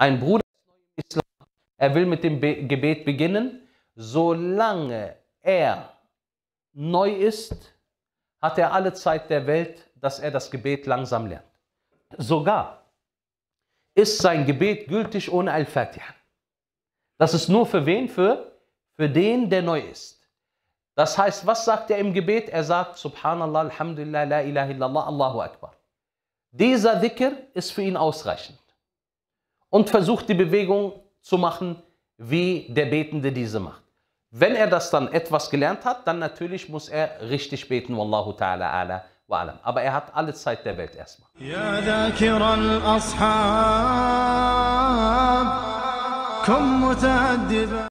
Ein Bruder im Islam, er will mit dem Gebet beginnen. Solange er neu ist, hat er alle Zeit der Welt, dass er das Gebet langsam lernt. Sogar ist sein Gebet gültig ohne Al-Fatiha. Das ist nur für wen? Für, für den, der neu ist. Das heißt, was sagt er im Gebet? Er sagt, Subhanallah, Alhamdulillah, La ilaha illallah, Allahu Akbar. Dieser Dhikr ist für ihn ausreichend und versucht die Bewegung zu machen, wie der Betende diese macht. Wenn er das dann etwas gelernt hat, dann natürlich muss er richtig beten, Wallahu ta'ala ala wa alam. Aber er hat alle Zeit der Welt erstmal. Ja,